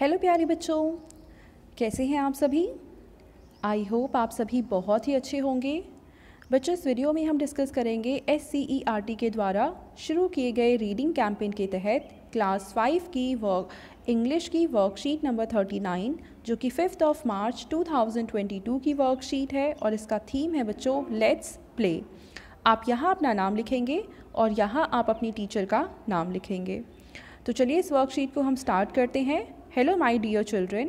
Hello प्यारे बच्चों कैसे हैं आप सभी आई होप आप सभी बहुत ही अच्छे होंगे बच्चों इस वीडियो में हम डिस्कस करेंगे S C E R T के द्वारा शुरू किए गए रीडिंग कैंपेन के तहत क्लास फाइव की वर्क इंग्लिश की वर्कशीट नंबर थर्टी नाइन जो कि fifth of March two thousand twenty two की वर्कशीट है और इसका थीम है बच्चों लेट्स प्ले आप यहाँ अपना नाम लिखेंगे और यहाँ आप अपनी टीचर का नाम लिखेंगे तो चलिए इस वर्कशीट को हम स्टार्ट करते हैं Hello, my dear children.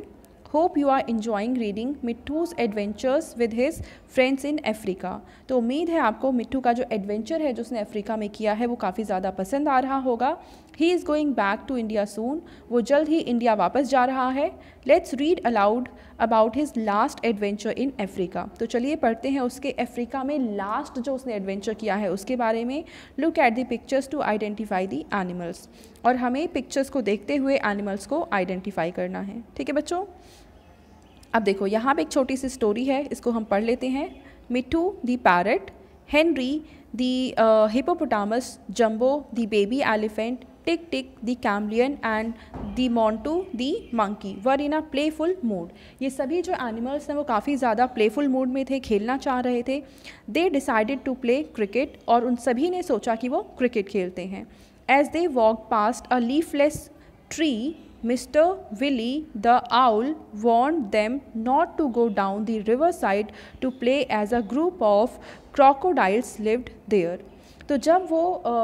Hope you are enjoying reading Mitthu's adventures with his friends in Africa तो उम्मीद है आपको मिट्टू का जो एडवेंचर है जो उसने अफ्रीका में किया है वो काफ़ी ज़्यादा पसंद आ रहा होगा he is going back to India soon वो जल्द ही इंडिया वापस जा रहा है let's read aloud about his last adventure in Africa तो चलिए पढ़ते हैं उसके अफ्रीका में लास्ट जो उसने एडवेंचर किया है उसके बारे में look at the pictures to identify the animals और हमें पिक्चर्स को देखते हुए एनिमल्स को आइडेंटिफाई करना है ठीक है बच्चों अब देखो यहाँ पे एक छोटी सी स्टोरी है इसको हम पढ़ लेते हैं Mitthu the parrot Henry the hippopotamus Jumbo the baby elephant Tick Tick the chameleon and the Montu the monkey were in a playful mood ये सभी जो एनिमल्स हैं वो काफ़ी ज़्यादा प्लेफुल मूड में थे खेलना चाह रहे थे they decided to play cricket और उन सभी ने सोचा कि वो क्रिकेट खेलते हैं as they walk past a leafless tree Willy the owl want them not to go down the river side to play as a group of crocodiles lived there तो जब वो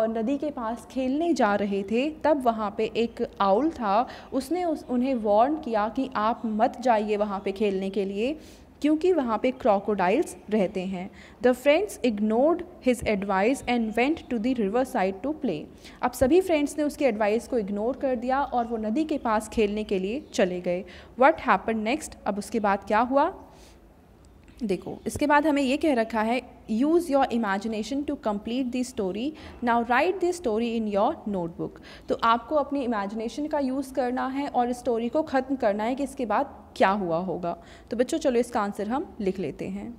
नदी के पास खेलने जा रहे थे तब वहाँ पे एक आउल था उसने उस उन्हें वार्न किया कि आप मत जाइए वहाँ पे खेलने के लिए क्योंकि वहाँ पे क्रोकोडाइल्स रहते हैं the friends ignored his advice and went to the river side to play अब सभी फ्रेंड्स ने उसकी एडवाइस को इग्नोर कर दिया और वो नदी के पास खेलने के लिए चले गए वट हैपन नेक्स्ट अब उसके बाद क्या हुआ देखो इसके बाद हमें ये कह रखा है use your imagination to complete the story now write this story in your notebook तो आपको अपनी इमेजिनेशन का यूज़ करना है और स्टोरी को ख़त्म करना है कि इसके बाद क्या हुआ होगा तो बच्चों चलो इसका आंसर हम लिख लेते हैं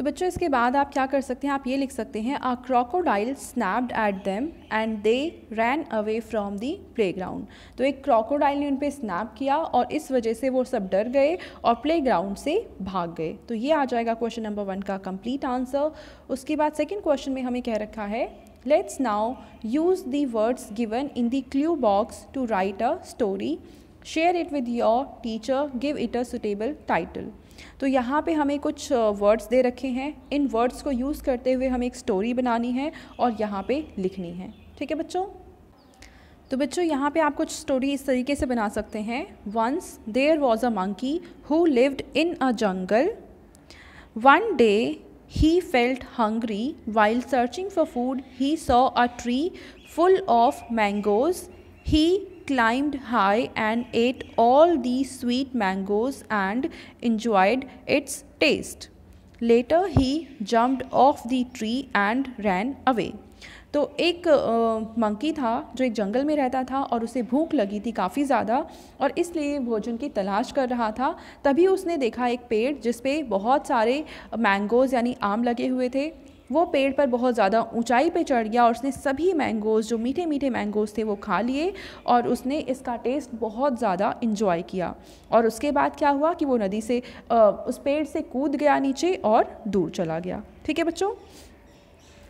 तो बच्चों इसके बाद आप क्या कर सकते हैं आप ये लिख सकते हैं a crocodile snapped at them and they ran away from the playground तो एक क्रोकोडाइल ने उन पर स्नैप किया और इस वजह से वो सब डर गए और प्लेग्राउंड से भाग गए तो ये आ जाएगा क्वेश्चन नंबर वन का कंप्लीट आंसर उसके बाद सेकेंड क्वेश्चन में हमें कह रखा है let's now use the words given in the clue box to write a story share it with your teacher give it a suitable title तो यहाँ पे हमें कुछ वर्ड्स दे रखे हैं इन वर्ड्स को यूज़ करते हुए हमें एक स्टोरी बनानी है और यहाँ पे लिखनी है ठीक है बच्चों तो बच्चों यहाँ पे आप कुछ स्टोरी इस तरीके से बना सकते हैं once there was a monkey who lived in a jungle one day he felt hungry while searching for food he saw a tree full of mangoes he climbed high and ate all the sweet mangoes and enjoyed its taste. Later he jumped off the tree and ran away. तो एक monkey था जो एक जंगल में रहता था और उसे भूख लगी थी काफ़ी ज़्यादा और इसलिए भोजन की तलाश कर रहा था तभी उसने देखा एक पेड़ जिसपे बहुत सारे मैंगोज़ यानी आम लगे हुए थे वो पेड़ पर बहुत ज़्यादा ऊंचाई पे चढ़ गया और उसने सभी मैंगोज़ जो मीठे मीठे मैंगोज़ थे वो खा लिए और उसने इसका टेस्ट बहुत ज़्यादा इन्जॉय किया और उसके बाद क्या हुआ कि वो नदी से उस पेड़ से कूद गया नीचे और दूर चला गया ठीक है बच्चों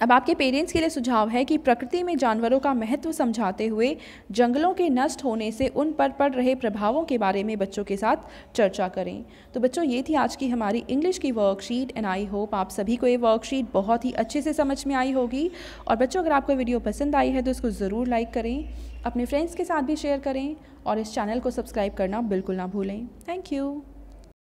अब आपके पेरेंट्स के लिए सुझाव है कि प्रकृति में जानवरों का महत्व समझाते हुए जंगलों के नष्ट होने से उन पर पड़ रहे प्रभावों के बारे में बच्चों के साथ चर्चा करें तो बच्चों ये थी आज की हमारी इंग्लिश की वर्कशीट एंड आई होप आप सभी को ये वर्कशीट बहुत ही अच्छे से समझ में आई होगी और बच्चों अगर आपको वीडियो पसंद आई है तो इसको ज़रूर लाइक करें अपने फ्रेंड्स के साथ भी शेयर करें और इस चैनल को सब्सक्राइब करना बिल्कुल ना भूलें थैंक यू